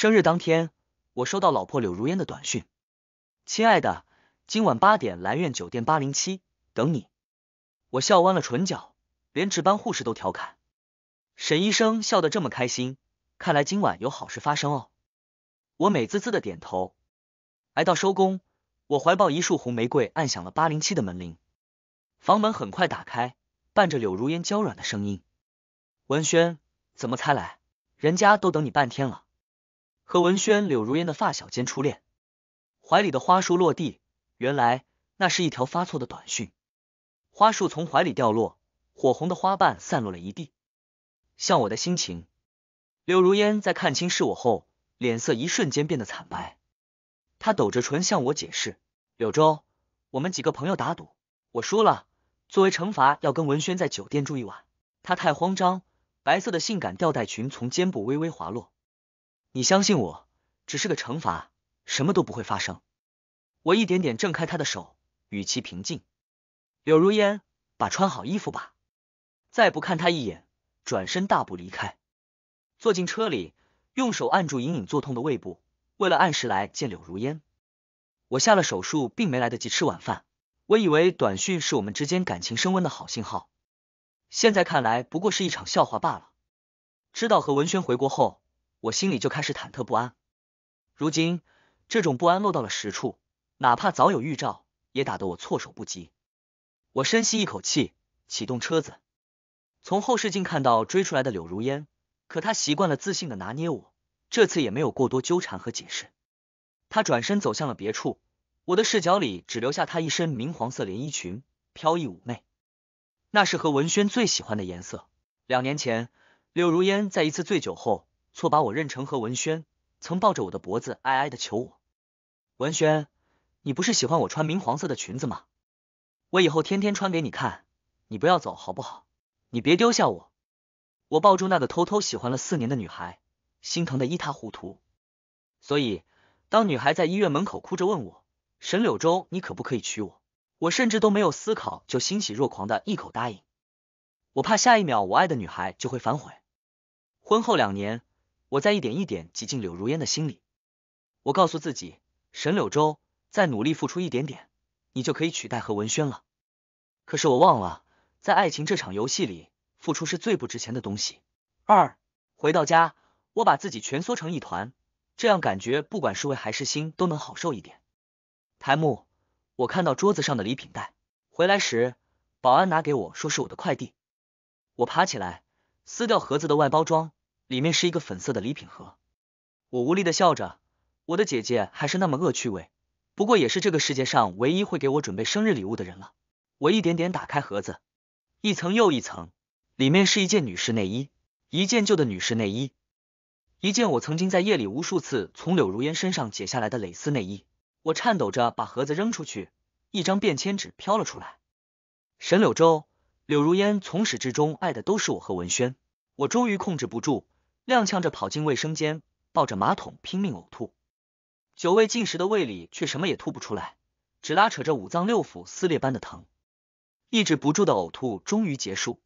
生日当天，我收到老婆柳如烟的短讯：“亲爱的，今晚八点，兰苑酒店八零七等你。”我笑弯了唇角，连值班护士都调侃：“沈医生笑得这么开心，看来今晚有好事发生哦。”我美滋滋的点头。挨到收工，我怀抱一束红玫瑰，按响了八零七的门铃。房门很快打开，伴着柳如烟娇软的声音：“文轩，怎么才来？人家都等你半天了。”和文轩、柳如烟的发小兼初恋，怀里的花束落地，原来那是一条发错的短讯。花束从怀里掉落，火红的花瓣散落了一地，像我的心情。柳如烟在看清是我后，脸色一瞬间变得惨白，她抖着唇向我解释：“柳州，我们几个朋友打赌，我输了，作为惩罚要跟文轩在酒店住一晚。”他太慌张，白色的性感吊带裙从肩部微微滑落。你相信我，只是个惩罚，什么都不会发生。我一点点挣开他的手，语气平静。柳如烟，把穿好衣服吧。再不看他一眼，转身大步离开。坐进车里，用手按住隐隐作痛的胃部。为了按时来见柳如烟，我下了手术，并没来得及吃晚饭。我以为短讯是我们之间感情升温的好信号，现在看来不过是一场笑话罢了。知道何文轩回国后。我心里就开始忐忑不安，如今这种不安落到了实处，哪怕早有预兆，也打得我措手不及。我深吸一口气，启动车子，从后视镜看到追出来的柳如烟，可她习惯了自信的拿捏我，这次也没有过多纠缠和解释。她转身走向了别处，我的视角里只留下她一身明黄色连衣裙，飘逸妩媚，那是何文轩最喜欢的颜色。两年前，柳如烟在一次醉酒后。错把我认成何文轩，曾抱着我的脖子哀哀的求我：“文轩，你不是喜欢我穿明黄色的裙子吗？我以后天天穿给你看，你不要走好不好？你别丢下我。”我抱住那个偷偷喜欢了四年的女孩，心疼的一塌糊涂。所以，当女孩在医院门口哭着问我：“沈柳州，你可不可以娶我？”我甚至都没有思考，就欣喜若狂的一口答应。我怕下一秒我爱的女孩就会反悔。婚后两年。我在一点一点挤进柳如烟的心里，我告诉自己，沈柳州再努力付出一点点，你就可以取代何文轩了。可是我忘了，在爱情这场游戏里，付出是最不值钱的东西。二回到家，我把自己蜷缩成一团，这样感觉不管是胃还是心都能好受一点。台木，我看到桌子上的礼品袋，回来时保安拿给我说是我的快递。我爬起来，撕掉盒子的外包装。里面是一个粉色的礼品盒，我无力的笑着。我的姐姐还是那么恶趣味，不过也是这个世界上唯一会给我准备生日礼物的人了。我一点点打开盒子，一层又一层，里面是一件女士内衣，一件旧的女士内衣，一件我曾经在夜里无数次从柳如烟身上解下来的蕾丝内衣。我颤抖着把盒子扔出去，一张便签纸飘了出来。沈柳州，柳如烟从始至终爱的都是我和文轩。我终于控制不住。踉跄着跑进卫生间，抱着马桶拼命呕吐，久未进食的胃里却什么也吐不出来，只拉扯着五脏六腑撕裂般的疼。抑制不住的呕吐终于结束，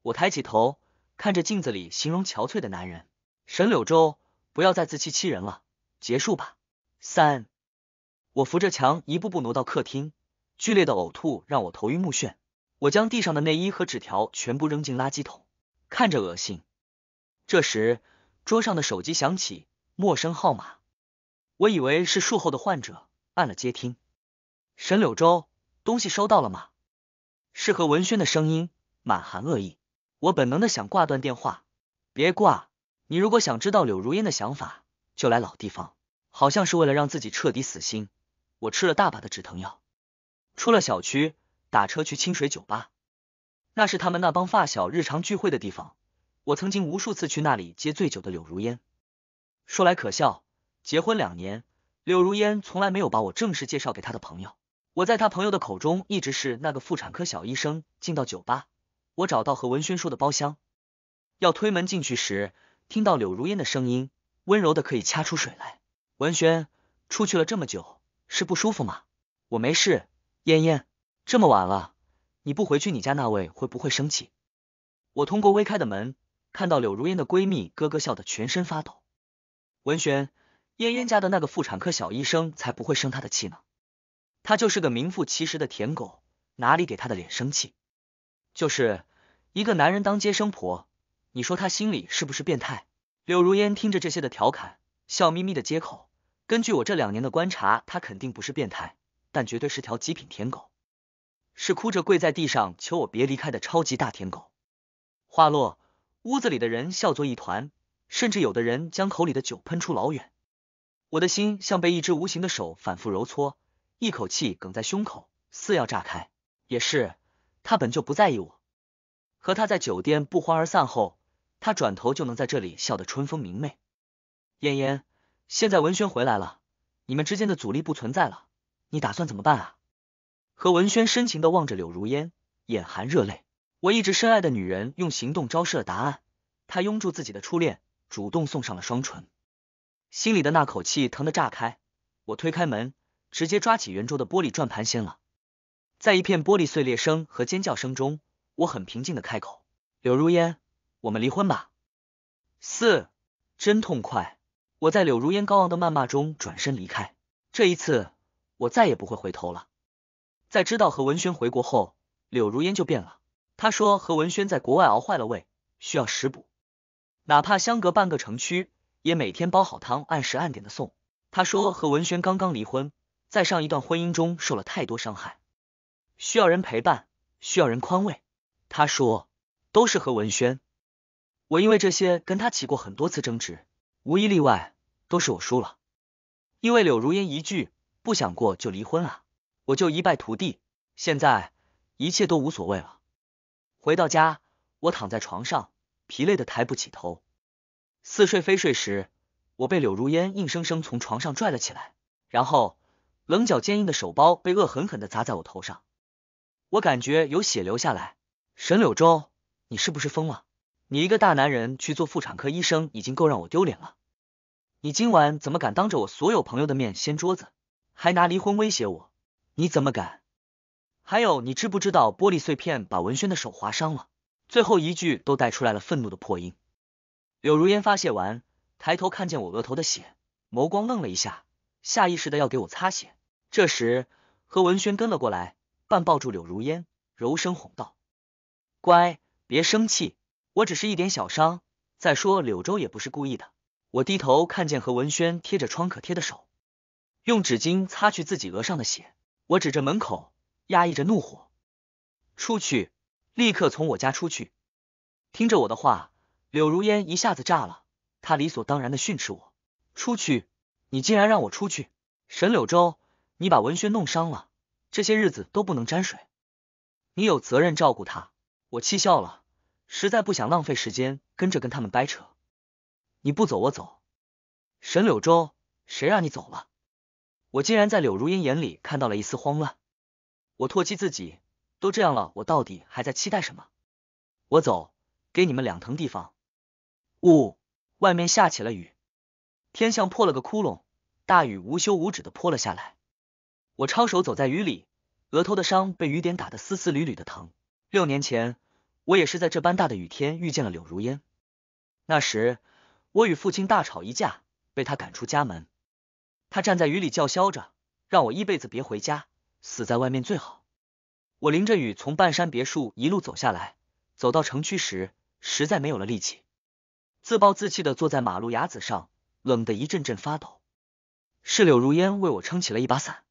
我抬起头看着镜子里形容憔悴的男人，沈柳州，不要再自欺欺人了，结束吧。三，我扶着墙一步步挪到客厅，剧烈的呕吐让我头晕目眩，我将地上的内衣和纸条全部扔进垃圾桶，看着恶心。这时，桌上的手机响起，陌生号码，我以为是术后的患者，按了接听。沈柳州，东西收到了吗？是何文轩的声音，满含恶意。我本能的想挂断电话，别挂。你如果想知道柳如烟的想法，就来老地方。好像是为了让自己彻底死心，我吃了大把的止疼药，出了小区，打车去清水酒吧，那是他们那帮发小日常聚会的地方。我曾经无数次去那里接醉酒的柳如烟。说来可笑，结婚两年，柳如烟从来没有把我正式介绍给她的朋友。我在她朋友的口中，一直是那个妇产科小医生。进到酒吧，我找到和文轩说的包厢，要推门进去时，听到柳如烟的声音，温柔的可以掐出水来。文轩出去了这么久，是不舒服吗？我没事。燕燕，这么晚了，你不回去，你家那位会不会生气？我通过微开的门。看到柳如烟的闺蜜咯咯笑得全身发抖，文轩，燕燕家的那个妇产科小医生才不会生她的气呢，他就是个名副其实的舔狗，哪里给他的脸生气？就是一个男人当接生婆，你说他心里是不是变态？柳如烟听着这些的调侃，笑眯眯的接口：根据我这两年的观察，他肯定不是变态，但绝对是条极品舔狗，是哭着跪在地上求我别离开的超级大舔狗。话落。屋子里的人笑作一团，甚至有的人将口里的酒喷出老远。我的心像被一只无形的手反复揉搓，一口气梗在胸口，似要炸开。也是，他本就不在意我。和他在酒店不欢而散后，他转头就能在这里笑得春风明媚。燕燕，现在文轩回来了，你们之间的阻力不存在了，你打算怎么办啊？何文轩深情的望着柳如烟，眼含热泪。我一直深爱的女人用行动昭示了答案，她拥住自己的初恋，主动送上了双唇，心里的那口气疼得炸开。我推开门，直接抓起圆桌的玻璃转盘掀了，在一片玻璃碎裂声和尖叫声中，我很平静的开口：“柳如烟，我们离婚吧。”四，真痛快！我在柳如烟高昂的谩骂中转身离开。这一次，我再也不会回头了。在知道何文轩回国后，柳如烟就变了。他说：“何文轩在国外熬坏了胃，需要食补，哪怕相隔半个城区，也每天煲好汤，按时按点的送。”他说：“何文轩刚刚离婚，在上一段婚姻中受了太多伤害，需要人陪伴，需要人宽慰。”他说：“都是何文轩，我因为这些跟他起过很多次争执，无一例外都是我输了。因为柳如烟一句不想过就离婚啊，我就一败涂地。现在一切都无所谓了。”回到家，我躺在床上，疲累的抬不起头，似睡非睡时，我被柳如烟硬生生从床上拽了起来，然后棱角坚硬的手包被恶狠狠的砸在我头上，我感觉有血流下来。沈柳州，你是不是疯了？你一个大男人去做妇产科医生已经够让我丢脸了，你今晚怎么敢当着我所有朋友的面掀桌子，还拿离婚威胁我？你怎么敢？还有，你知不知道玻璃碎片把文轩的手划伤了？最后一句都带出来了愤怒的破音。柳如烟发泄完，抬头看见我额头的血，眸光愣了一下，下意识的要给我擦血。这时何文轩跟了过来，半抱住柳如烟，柔声哄道：“乖，别生气，我只是一点小伤。再说柳州也不是故意的。”我低头看见何文轩贴着创可贴的手，用纸巾擦去自己额上的血。我指着门口。压抑着怒火，出去，立刻从我家出去。听着我的话，柳如烟一下子炸了，她理所当然的训斥我：“出去！你竟然让我出去！沈柳州，你把文轩弄伤了，这些日子都不能沾水，你有责任照顾他。”我气笑了，实在不想浪费时间跟着跟他们掰扯。你不走，我走。沈柳州，谁让你走了？我竟然在柳如烟眼里看到了一丝慌乱。我唾弃自己，都这样了，我到底还在期待什么？我走，给你们两腾地方。呜，外面下起了雨，天像破了个窟窿，大雨无休无止的泼了下来。我抄手走在雨里，额头的伤被雨点打得丝丝缕缕的疼。六年前，我也是在这般大的雨天遇见了柳如烟。那时，我与父亲大吵一架，被他赶出家门。他站在雨里叫嚣着，让我一辈子别回家。死在外面最好。我淋着雨从半山别墅一路走下来，走到城区时，实在没有了力气，自暴自弃的坐在马路牙子上，冷得一阵阵发抖。是柳如烟为我撑起了一把伞。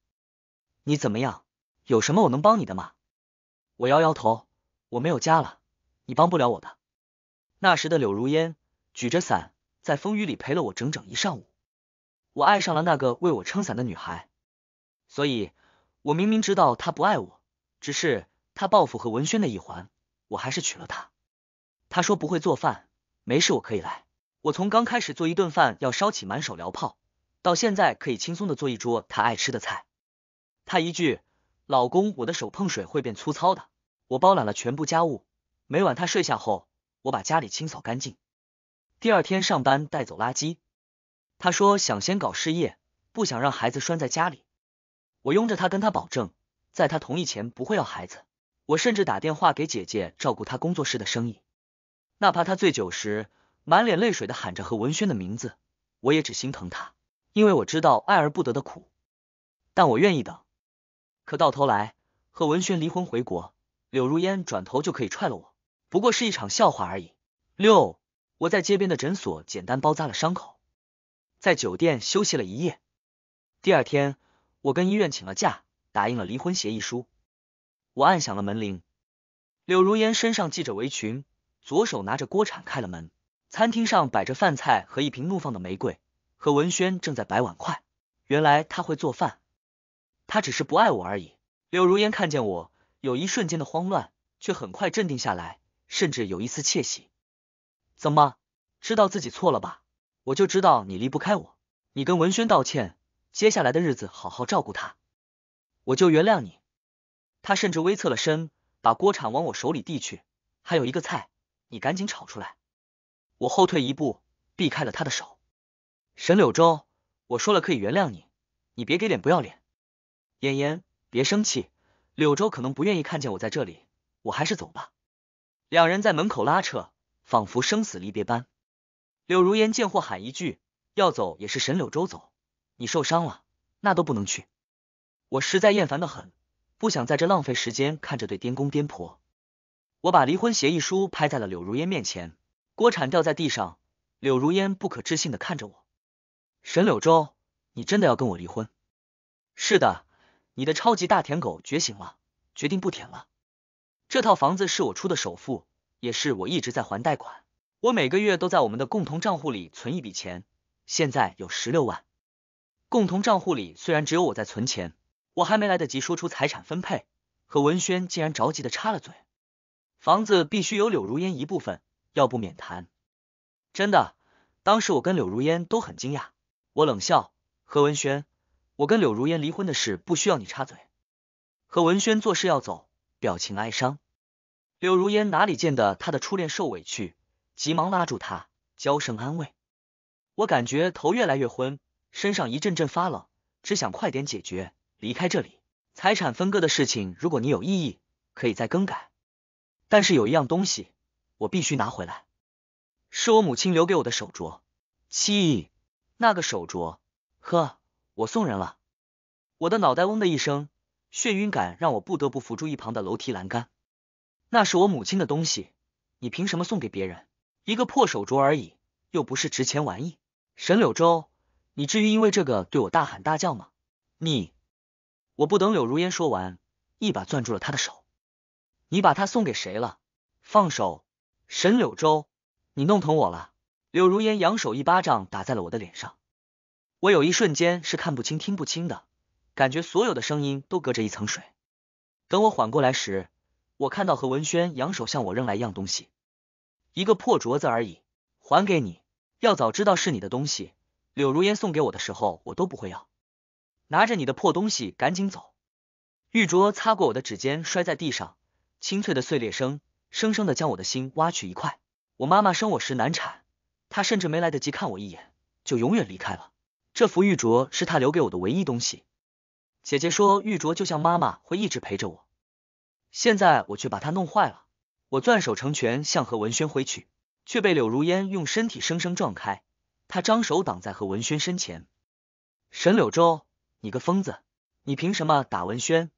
你怎么样？有什么我能帮你的吗？我摇摇头，我没有家了，你帮不了我的。那时的柳如烟举着伞，在风雨里陪了我整整一上午。我爱上了那个为我撑伞的女孩，所以。我明明知道他不爱我，只是他报复和文轩的一环，我还是娶了他。他说不会做饭，没事我可以来。我从刚开始做一顿饭要烧起满手燎泡，到现在可以轻松的做一桌他爱吃的菜。他一句老公，我的手碰水会变粗糙的。我包揽了全部家务，每晚他睡下后，我把家里清扫干净，第二天上班带走垃圾。他说想先搞事业，不想让孩子拴在家里。我拥着他，跟他保证，在他同意前不会要孩子。我甚至打电话给姐姐照顾他工作室的生意。哪怕他醉酒时满脸泪水的喊着何文轩的名字，我也只心疼他，因为我知道爱而不得的苦。但我愿意等。可到头来，何文轩离婚回国，柳如烟转头就可以踹了我。不过是一场笑话而已。六，我在街边的诊所简单包扎了伤口，在酒店休息了一夜。第二天。我跟医院请了假，打印了离婚协议书，我按响了门铃。柳如烟身上系着围裙，左手拿着锅铲开了门。餐厅上摆着饭菜和一瓶怒放的玫瑰，何文轩正在摆碗筷。原来他会做饭，他只是不爱我而已。柳如烟看见我，有一瞬间的慌乱，却很快镇定下来，甚至有一丝窃喜。怎么知道自己错了吧？我就知道你离不开我，你跟文轩道歉。接下来的日子，好好照顾他，我就原谅你。他甚至微侧了身，把锅铲往我手里递去，还有一个菜，你赶紧炒出来。我后退一步，避开了他的手。沈柳州，我说了可以原谅你，你别给脸不要脸。妍妍，别生气，柳州可能不愿意看见我在这里，我还是走吧。两人在门口拉扯，仿佛生死离别般。柳如烟见货喊一句，要走也是沈柳州走。你受伤了，那都不能去。我实在厌烦的很，不想在这浪费时间看着对颠公颠婆。我把离婚协议书拍在了柳如烟面前，锅铲掉在地上。柳如烟不可置信的看着我，沈柳州，你真的要跟我离婚？是的，你的超级大舔狗觉醒了，决定不舔了。这套房子是我出的首付，也是我一直在还贷款。我每个月都在我们的共同账户里存一笔钱，现在有十六万。共同账户里虽然只有我在存钱，我还没来得及说出财产分配，何文轩竟然着急的插了嘴，房子必须有柳如烟一部分，要不免谈。真的，当时我跟柳如烟都很惊讶。我冷笑，何文轩，我跟柳如烟离婚的事不需要你插嘴。何文轩做事要走，表情哀伤。柳如烟哪里见得他的初恋受委屈，急忙拉住他，娇声安慰。我感觉头越来越昏。身上一阵阵发冷，只想快点解决，离开这里。财产分割的事情，如果你有异议，可以再更改。但是有一样东西，我必须拿回来，是我母亲留给我的手镯。七亿，那个手镯，呵，我送人了。我的脑袋嗡的一声，眩晕感让我不得不扶住一旁的楼梯栏杆。那是我母亲的东西，你凭什么送给别人？一个破手镯而已，又不是值钱玩意。沈柳州。你至于因为这个对我大喊大叫吗？你！我不等柳如烟说完，一把攥住了她的手。你把它送给谁了？放手！沈柳州，你弄疼我了。柳如烟扬手一巴掌打在了我的脸上。我有一瞬间是看不清、听不清的，感觉所有的声音都隔着一层水。等我缓过来时，我看到何文轩扬手向我扔来一样东西，一个破镯子而已，还给你。要早知道是你的东西。柳如烟送给我的时候，我都不会要。拿着你的破东西，赶紧走！玉镯擦过我的指尖，摔在地上，清脆的碎裂声，生生的将我的心挖去一块。我妈妈生我时难产，她甚至没来得及看我一眼，就永远离开了。这副玉镯是她留给我的唯一东西。姐姐说，玉镯就像妈妈，会一直陪着我。现在我却把它弄坏了。我攥手成拳，向何文轩挥去，却被柳如烟用身体生生撞开。他张手挡在何文轩身前，沈柳州，你个疯子，你凭什么打文轩？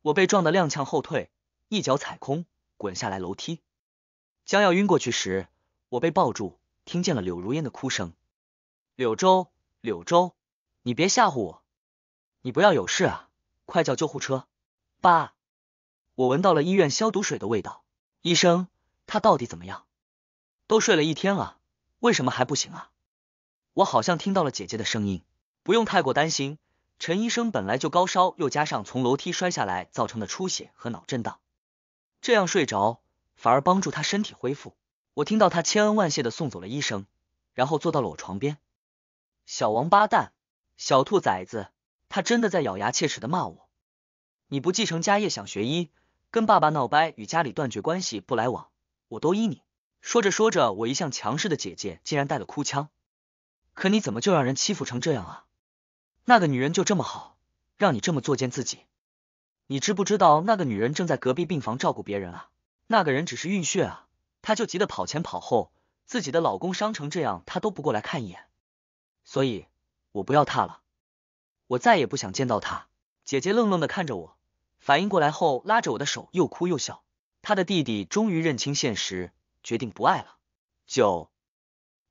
我被撞得踉跄后退，一脚踩空，滚下来楼梯，将要晕过去时，我被抱住，听见了柳如烟的哭声：“柳州，柳州，你别吓唬我，你不要有事啊！快叫救护车，爸！”我闻到了医院消毒水的味道。医生，他到底怎么样？都睡了一天了，为什么还不醒啊？我好像听到了姐姐的声音，不用太过担心。陈医生本来就高烧，又加上从楼梯摔下来造成的出血和脑震荡，这样睡着反而帮助他身体恢复。我听到他千恩万谢的送走了医生，然后坐到了我床边。小王八蛋，小兔崽子，他真的在咬牙切齿的骂我！你不继承家业想学医，跟爸爸闹掰与家里断绝关系不来往，我都依你。说着说着，我一向强势的姐姐竟然带了哭腔。可你怎么就让人欺负成这样啊？那个女人就这么好，让你这么作贱自己？你知不知道那个女人正在隔壁病房照顾别人啊？那个人只是晕血啊，她就急得跑前跑后，自己的老公伤成这样，她都不过来看一眼。所以，我不要她了，我再也不想见到她。姐姐愣愣的看着我，反应过来后拉着我的手，又哭又笑。她的弟弟终于认清现实，决定不爱了。九，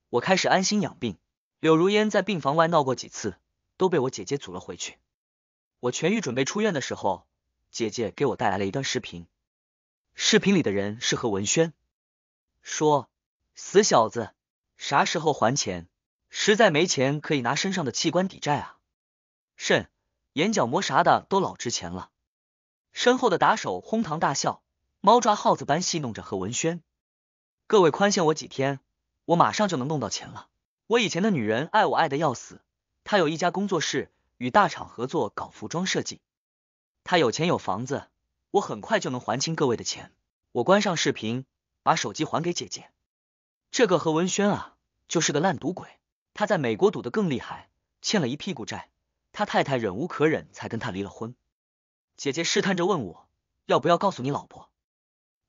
我开始安心养病。柳如烟在病房外闹过几次，都被我姐姐阻了回去。我痊愈准备出院的时候，姐姐给我带来了一段视频。视频里的人是何文轩，说：“死小子，啥时候还钱？实在没钱，可以拿身上的器官抵债啊，肾、眼角膜啥的都老值钱了。”身后的打手哄堂大笑，猫抓耗子般戏弄着何文轩：“各位宽限我几天，我马上就能弄到钱了。”我以前的女人爱我爱的要死，她有一家工作室，与大厂合作搞服装设计，她有钱有房子，我很快就能还清各位的钱。我关上视频，把手机还给姐姐。这个何文轩啊，就是个烂赌鬼，他在美国赌的更厉害，欠了一屁股债，他太太忍无可忍才跟他离了婚。姐姐试探着问我，要不要告诉你老婆？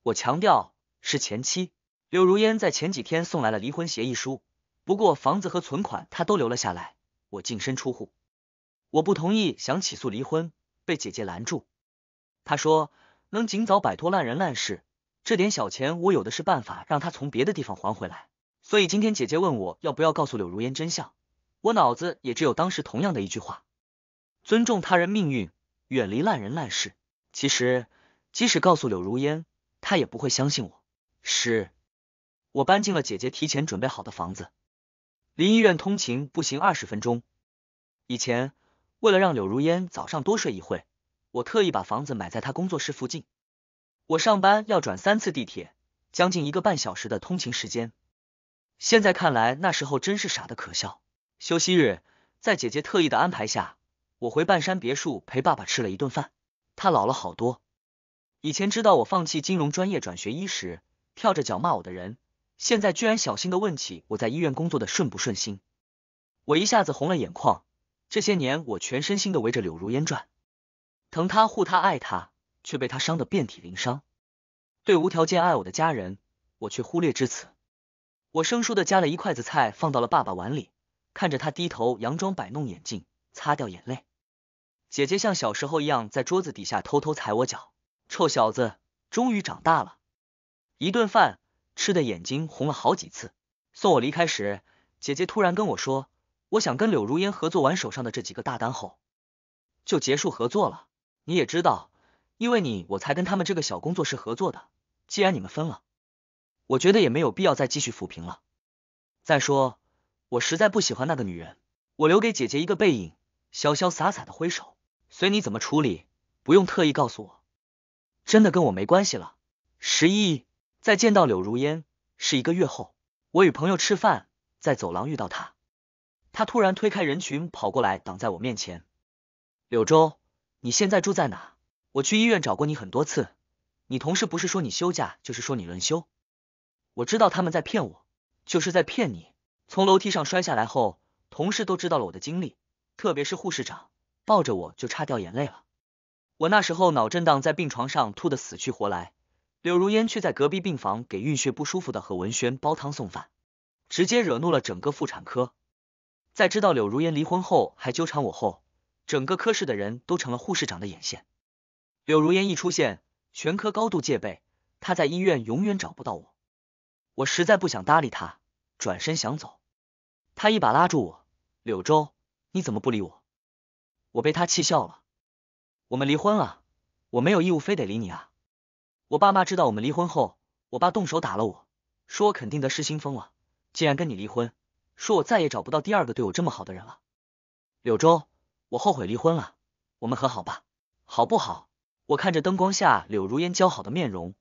我强调是前妻，柳如烟在前几天送来了离婚协议书。不过房子和存款他都留了下来，我净身出户。我不同意，想起诉离婚，被姐姐拦住。她说能尽早摆脱烂人烂事，这点小钱我有的是办法让他从别的地方还回来。所以今天姐姐问我要不要告诉柳如烟真相，我脑子也只有当时同样的一句话：尊重他人命运，远离烂人烂事。其实即使告诉柳如烟，她也不会相信我。是，我搬进了姐姐提前准备好的房子。离医院通勤步行二十分钟。以前为了让柳如烟早上多睡一会，我特意把房子买在她工作室附近。我上班要转三次地铁，将近一个半小时的通勤时间。现在看来，那时候真是傻的可笑。休息日，在姐姐特意的安排下，我回半山别墅陪爸爸吃了一顿饭。他老了好多。以前知道我放弃金融专业转学医时，跳着脚骂我的人。现在居然小心的问起我在医院工作的顺不顺心，我一下子红了眼眶。这些年我全身心的围着柳如烟转，疼她、护她、爱她，却被她伤得遍体鳞伤。对无条件爱我的家人，我却忽略至此。我生疏的夹了一筷子菜放到了爸爸碗里，看着他低头佯装摆弄眼镜，擦掉眼泪。姐姐像小时候一样在桌子底下偷偷踩我脚，臭小子，终于长大了。一顿饭。吃的眼睛红了好几次。送我离开时，姐姐突然跟我说：“我想跟柳如烟合作完手上的这几个大单后，就结束合作了。你也知道，因为你我才跟他们这个小工作室合作的。既然你们分了，我觉得也没有必要再继续抚平了。再说，我实在不喜欢那个女人。我留给姐姐一个背影，潇潇洒洒的挥手，随你怎么处理，不用特意告诉我，真的跟我没关系了。”十一。再见到柳如烟是一个月后，我与朋友吃饭，在走廊遇到他，他突然推开人群跑过来挡在我面前。柳州，你现在住在哪？我去医院找过你很多次，你同事不是说你休假，就是说你轮休。我知道他们在骗我，就是在骗你。从楼梯上摔下来后，同事都知道了我的经历，特别是护士长，抱着我就差掉眼泪了。我那时候脑震荡，在病床上吐得死去活来。柳如烟却在隔壁病房给孕血不舒服的何文轩煲汤送饭，直接惹怒了整个妇产科。在知道柳如烟离婚后还纠缠我后，整个科室的人都成了护士长的眼线。柳如烟一出现，全科高度戒备，她在医院永远找不到我。我实在不想搭理她，转身想走，她一把拉住我：“柳州，你怎么不理我？”我被她气笑了。我们离婚了，我没有义务非得理你啊。我爸妈知道我们离婚后，我爸动手打了我，说我肯定得失心疯了。既然跟你离婚，说我再也找不到第二个对我这么好的人了。柳州，我后悔离婚了，我们和好吧，好不好？我看着灯光下柳如烟姣好的面容，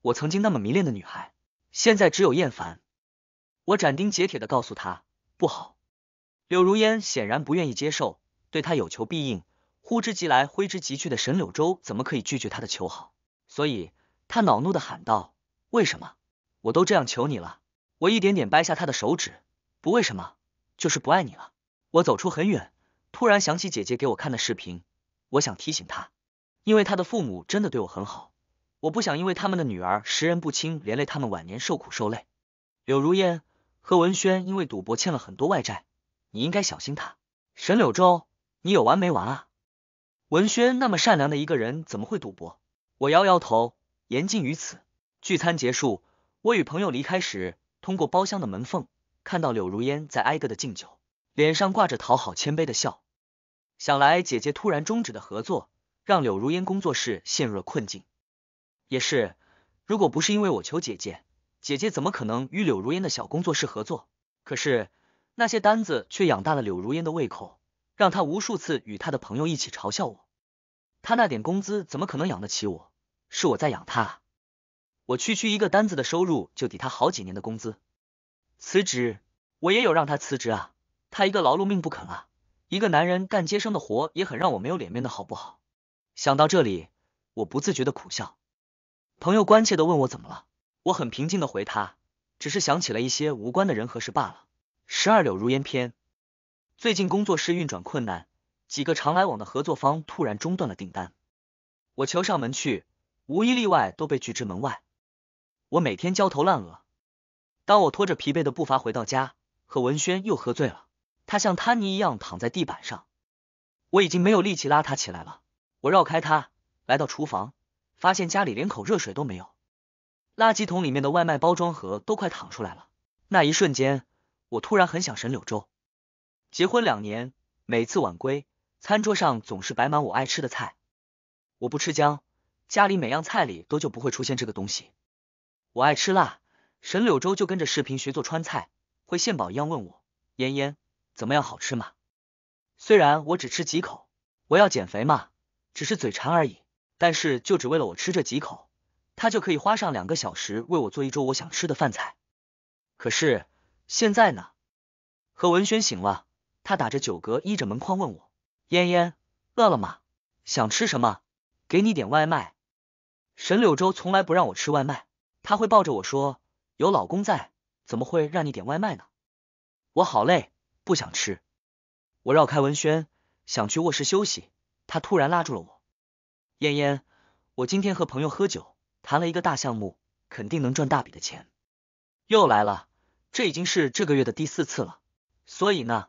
我曾经那么迷恋的女孩，现在只有厌烦。我斩钉截铁的告诉她不好。柳如烟显然不愿意接受，对她有求必应，呼之即来挥之即去的沈柳州，怎么可以拒绝她的求好？所以。他恼怒的喊道：“为什么？我都这样求你了！我一点点掰下他的手指。不为什么，就是不爱你了。”我走出很远，突然想起姐姐给我看的视频，我想提醒她，因为她的父母真的对我很好，我不想因为他们的女儿识人不清，连累他们晚年受苦受累。柳如烟，何文轩因为赌博欠了很多外债，你应该小心他。沈柳州，你有完没完啊？文轩那么善良的一个人，怎么会赌博？我摇摇头。言尽于此。聚餐结束，我与朋友离开时，通过包厢的门缝看到柳如烟在挨个的敬酒，脸上挂着讨好谦卑的笑。想来姐姐突然终止的合作，让柳如烟工作室陷入了困境。也是，如果不是因为我求姐姐，姐姐怎么可能与柳如烟的小工作室合作？可是那些单子却养大了柳如烟的胃口，让她无数次与她的朋友一起嘲笑我。她那点工资怎么可能养得起我？是我在养他，我区区一个单子的收入就抵他好几年的工资。辞职，我也有让他辞职啊，他一个劳碌命不肯啊。一个男人干接生的活也很让我没有脸面的好不好？想到这里，我不自觉的苦笑。朋友关切的问我怎么了，我很平静的回他，只是想起了一些无关的人和事罢了。十二柳如烟篇，最近工作室运转困难，几个常来往的合作方突然中断了订单，我求上门去。无一例外都被拒之门外。我每天焦头烂额。当我拖着疲惫的步伐回到家，何文轩又喝醉了，他像瘫泥一样躺在地板上。我已经没有力气拉他起来了。我绕开他，来到厨房，发现家里连口热水都没有，垃圾桶里面的外卖包装盒都快淌出来了。那一瞬间，我突然很想神柳州。结婚两年，每次晚归，餐桌上总是摆满我爱吃的菜。我不吃姜。家里每样菜里都就不会出现这个东西。我爱吃辣，沈柳州就跟着视频学做川菜，会献宝一样问我：“嫣嫣怎么样，好吃吗？”虽然我只吃几口，我要减肥嘛，只是嘴馋而已。但是就只为了我吃这几口，他就可以花上两个小时为我做一桌我想吃的饭菜。可是现在呢？何文轩醒了，他打着酒嗝，依着门框问我：“嫣嫣饿了吗？想吃什么？给你点外卖。”沈柳州从来不让我吃外卖，他会抱着我说：“有老公在，怎么会让你点外卖呢？”我好累，不想吃。我绕开文轩，想去卧室休息。他突然拉住了我：“燕燕，我今天和朋友喝酒，谈了一个大项目，肯定能赚大笔的钱。”又来了，这已经是这个月的第四次了。所以呢，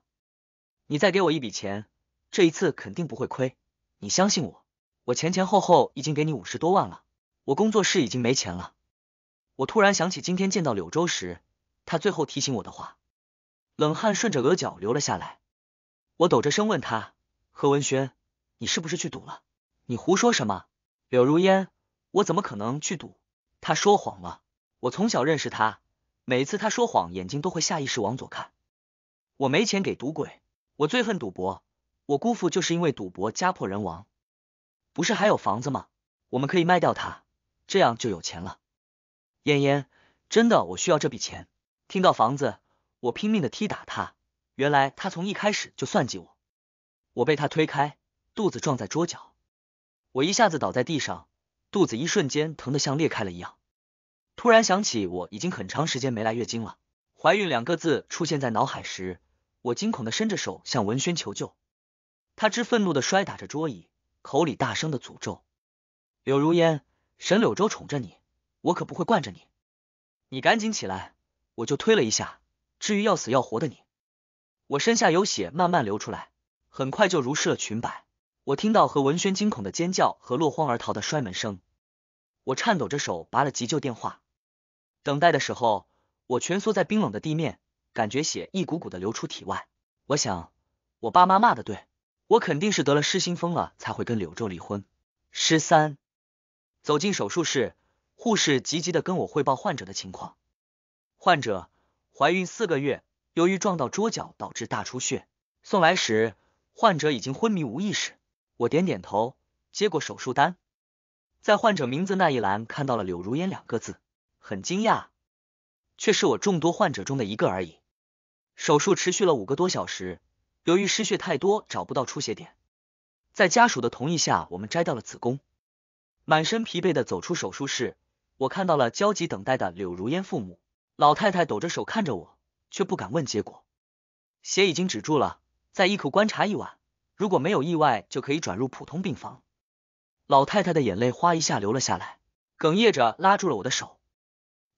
你再给我一笔钱，这一次肯定不会亏。你相信我，我前前后后已经给你五十多万了。我工作室已经没钱了，我突然想起今天见到柳州时，他最后提醒我的话，冷汗顺着额角流了下来。我抖着声问他：“何文轩，你是不是去赌了？”“你胡说什么？”柳如烟，我怎么可能去赌？他说谎了。我从小认识他，每次他说谎，眼睛都会下意识往左看。我没钱给赌鬼，我最恨赌博。我姑父就是因为赌博家破人亡，不是还有房子吗？我们可以卖掉它。这样就有钱了，燕燕，真的，我需要这笔钱。听到房子，我拼命的踢打他。原来他从一开始就算计我，我被他推开，肚子撞在桌角，我一下子倒在地上，肚子一瞬间疼得像裂开了一样。突然想起我已经很长时间没来月经了，怀孕两个字出现在脑海时，我惊恐的伸着手向文轩求救。他之愤怒的摔打着桌椅，口里大声的诅咒：“柳如烟。”沈柳州宠着你，我可不会惯着你。你赶紧起来！我就推了一下。至于要死要活的你，我身下有血慢慢流出来，很快就濡湿了裙摆。我听到何文轩惊恐的尖叫和落荒而逃的摔门声。我颤抖着手拔了急救电话。等待的时候，我蜷缩在冰冷的地面，感觉血一股股的流出体外。我想，我爸妈骂的对，我肯定是得了失心疯了，才会跟柳州离婚。十三。走进手术室，护士急急的跟我汇报患者的情况。患者怀孕四个月，由于撞到桌角导致大出血，送来时患者已经昏迷无意识。我点点头，接过手术单，在患者名字那一栏看到了“柳如烟”两个字，很惊讶，却是我众多患者中的一个而已。手术持续了五个多小时，由于失血太多，找不到出血点，在家属的同意下，我们摘掉了子宫。满身疲惫的走出手术室，我看到了焦急等待的柳如烟父母。老太太抖着手看着我，却不敢问结果。血已经止住了，再一口观察一晚，如果没有意外，就可以转入普通病房。老太太的眼泪哗一下流了下来，哽咽着拉住了我的手：“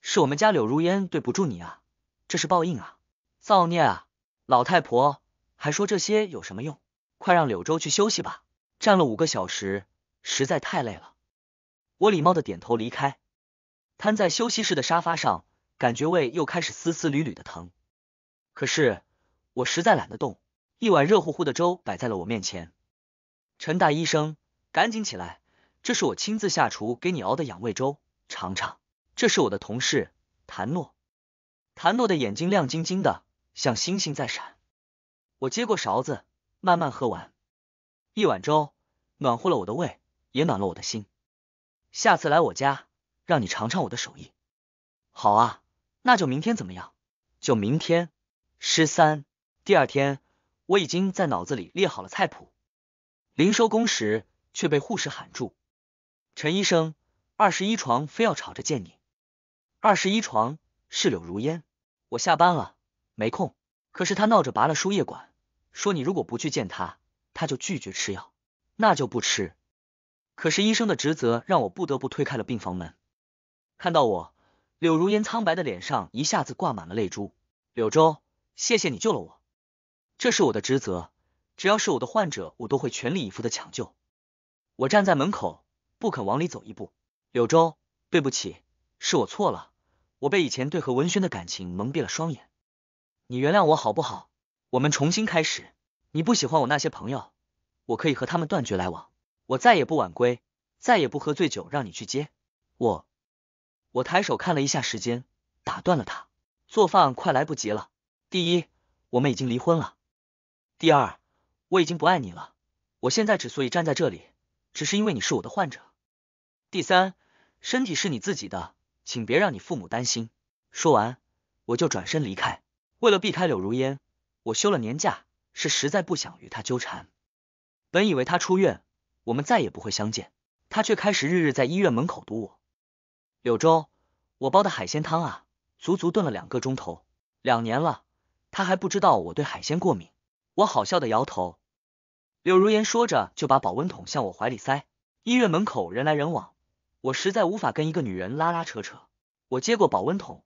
是我们家柳如烟对不住你啊，这是报应啊，造孽啊！”老太婆还说这些有什么用？快让柳州去休息吧，站了五个小时，实在太累了。我礼貌的点头离开，瘫在休息室的沙发上，感觉胃又开始丝丝缕缕的疼。可是我实在懒得动，一碗热乎乎的粥摆在了我面前。陈大医生，赶紧起来，这是我亲自下厨给你熬的养胃粥，尝尝。这是我的同事谭诺。谭诺的眼睛亮晶晶的，像星星在闪。我接过勺子，慢慢喝完一碗粥，暖和了我的胃，也暖了我的心。下次来我家，让你尝尝我的手艺。好啊，那就明天怎么样？就明天十三，第二天。我已经在脑子里列好了菜谱，临收工时却被护士喊住。陈医生，二十一床非要吵着见你。二十一床是柳如烟，我下班了，没空。可是他闹着拔了输液管，说你如果不去见他，他就拒绝吃药。那就不吃。可是医生的职责让我不得不推开了病房门。看到我，柳如烟苍白的脸上一下子挂满了泪珠。柳州，谢谢你救了我，这是我的职责，只要是我的患者，我都会全力以赴的抢救。我站在门口，不肯往里走一步。柳州，对不起，是我错了，我被以前对何文轩的感情蒙蔽了双眼。你原谅我好不好？我们重新开始。你不喜欢我那些朋友，我可以和他们断绝来往。我再也不晚归，再也不喝醉酒让你去接我。我抬手看了一下时间，打断了他，做饭快来不及了。第一，我们已经离婚了；第二，我已经不爱你了。我现在之所以站在这里，只是因为你是我的患者。第三，身体是你自己的，请别让你父母担心。说完，我就转身离开。为了避开柳如烟，我休了年假，是实在不想与他纠缠。本以为他出院。我们再也不会相见，他却开始日日在医院门口堵我。柳州，我煲的海鲜汤啊，足足炖了两个钟头。两年了，他还不知道我对海鲜过敏。我好笑的摇头。柳如烟说着，就把保温桶向我怀里塞。医院门口人来人往，我实在无法跟一个女人拉拉扯扯。我接过保温桶。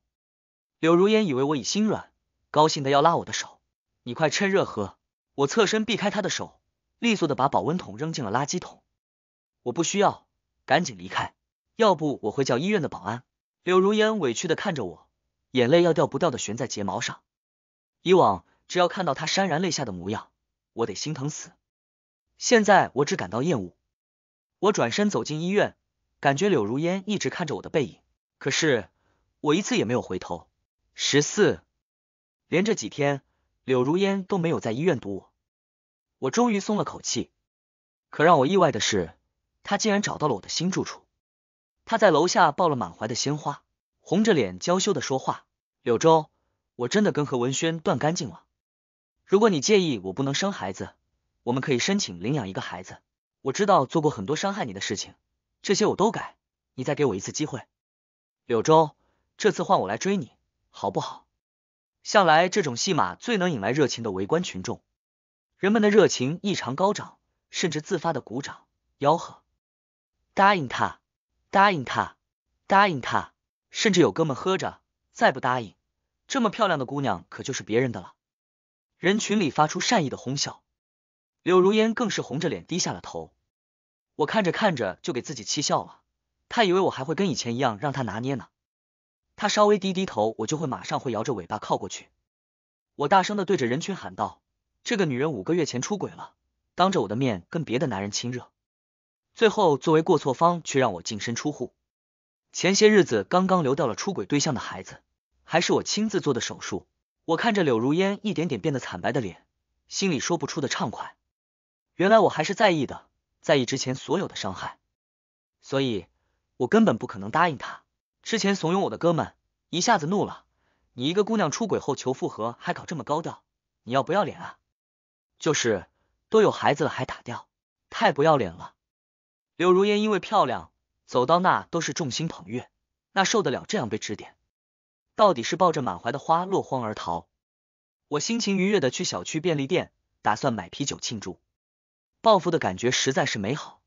柳如烟以为我已心软，高兴的要拉我的手。你快趁热喝。我侧身避开她的手。利索的把保温桶扔进了垃圾桶，我不需要，赶紧离开，要不我会叫医院的保安。柳如烟委屈的看着我，眼泪要掉不掉的悬在睫毛上。以往只要看到他潸然泪下的模样，我得心疼死。现在我只感到厌恶。我转身走进医院，感觉柳如烟一直看着我的背影，可是我一次也没有回头。十四，连着几天柳如烟都没有在医院堵我。我终于松了口气，可让我意外的是，他竟然找到了我的新住处。他在楼下抱了满怀的鲜花，红着脸娇羞的说话：“柳州，我真的跟何文轩断干净了。如果你介意我不能生孩子，我们可以申请领养一个孩子。我知道做过很多伤害你的事情，这些我都改，你再给我一次机会。柳州，这次换我来追你，好不好？”向来这种戏码最能引来热情的围观群众。人们的热情异常高涨，甚至自发的鼓掌、吆喝，答应他，答应他，答应他，甚至有哥们喝着再不答应，这么漂亮的姑娘可就是别人的了。人群里发出善意的哄笑，柳如烟更是红着脸低下了头。我看着看着就给自己气笑了，他以为我还会跟以前一样让他拿捏呢，他稍微低低头，我就会马上会摇着尾巴靠过去。我大声的对着人群喊道。这个女人五个月前出轨了，当着我的面跟别的男人亲热，最后作为过错方却让我净身出户。前些日子刚刚流掉了出轨对象的孩子，还是我亲自做的手术。我看着柳如烟一点点变得惨白的脸，心里说不出的畅快。原来我还是在意的，在意之前所有的伤害，所以，我根本不可能答应他。之前怂恿我的哥们一下子怒了：“你一个姑娘出轨后求复合，还搞这么高调，你要不要脸啊？”就是都有孩子了还打掉，太不要脸了。柳如烟因为漂亮，走到那都是众星捧月，那受得了这样被指点？到底是抱着满怀的花落荒而逃。我心情愉悦的去小区便利店，打算买啤酒庆祝，报复的感觉实在是美好。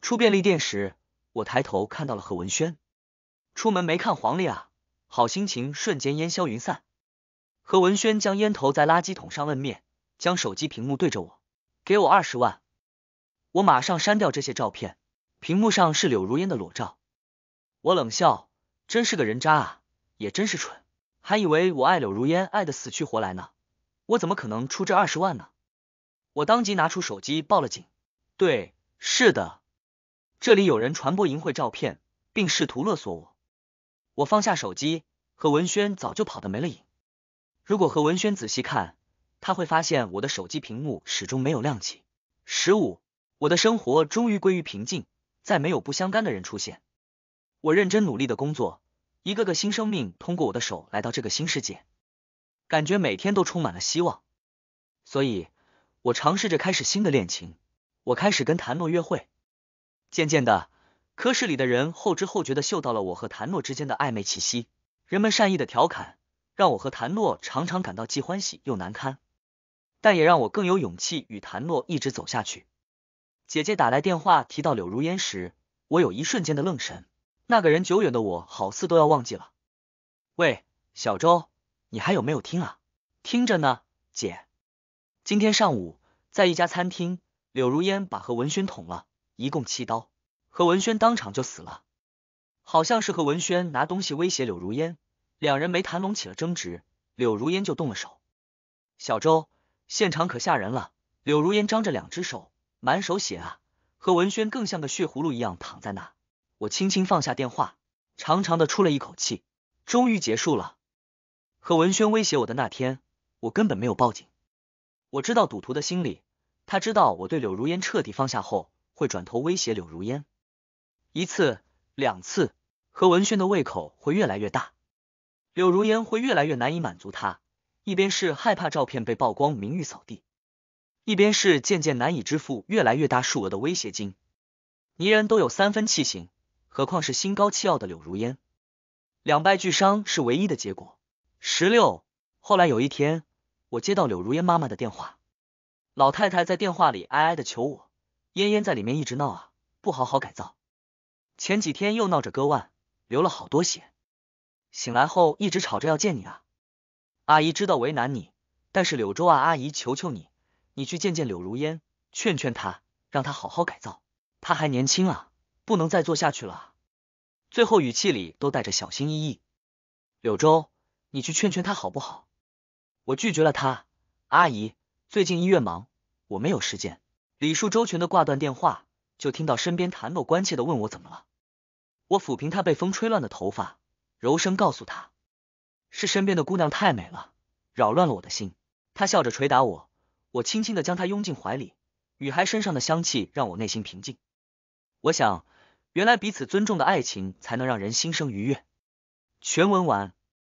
出便利店时，我抬头看到了何文轩，出门没看黄历啊！好心情瞬间烟消云散。何文轩将烟头在垃圾桶上摁灭。将手机屏幕对着我，给我二十万，我马上删掉这些照片。屏幕上是柳如烟的裸照。我冷笑，真是个人渣啊，也真是蠢，还以为我爱柳如烟爱的死去活来呢。我怎么可能出这二十万呢？我当即拿出手机报了警。对，是的，这里有人传播淫秽照片，并试图勒索我。我放下手机，何文轩早就跑得没了影。如果何文轩仔细看。他会发现我的手机屏幕始终没有亮起。十五，我的生活终于归于平静，再没有不相干的人出现。我认真努力的工作，一个个新生命通过我的手来到这个新世界，感觉每天都充满了希望。所以，我尝试着开始新的恋情。我开始跟谭诺约会。渐渐的，科室里的人后知后觉的嗅到了我和谭诺之间的暧昧气息。人们善意的调侃，让我和谭诺常常感到既欢喜又难堪。但也让我更有勇气与谭诺一直走下去。姐姐打来电话提到柳如烟时，我有一瞬间的愣神。那个人久远的我，好似都要忘记了。喂，小周，你还有没有听啊？听着呢，姐。今天上午在一家餐厅，柳如烟把何文轩捅了一共七刀，何文轩当场就死了。好像是何文轩拿东西威胁柳如烟，两人没谈拢，起了争执，柳如烟就动了手。小周。现场可吓人了，柳如烟张着两只手，满手血啊！何文轩更像个血葫芦一样躺在那。我轻轻放下电话，长长的出了一口气，终于结束了。何文轩威胁我的那天，我根本没有报警。我知道赌徒的心理，他知道我对柳如烟彻底放下后，会转头威胁柳如烟一次、两次，何文轩的胃口会越来越大，柳如烟会越来越难以满足他。一边是害怕照片被曝光，名誉扫地；一边是渐渐难以支付越来越大数额的威胁金。泥人都有三分气性，何况是心高气傲的柳如烟？两败俱伤是唯一的结果。十六，后来有一天，我接到柳如烟妈妈的电话，老太太在电话里哀哀的求我，烟烟在里面一直闹啊，不好好改造，前几天又闹着割腕，流了好多血，醒来后一直吵着要见你啊。阿姨知道为难你，但是柳州啊，阿姨求求你，你去见见柳如烟，劝劝她，让她好好改造，她还年轻啊，不能再做下去了。最后语气里都带着小心翼翼。柳州，你去劝劝他好不好？我拒绝了他，阿姨，最近医院忙，我没有时间。李树周全的挂断电话，就听到身边谭某关切的问我怎么了。我抚平他被风吹乱的头发，柔声告诉他。是身边的姑娘太美了，扰乱了我的心。她笑着捶打我，我轻轻的将她拥进怀里。女孩身上的香气让我内心平静。我想，原来彼此尊重的爱情才能让人心生愉悦。全文完。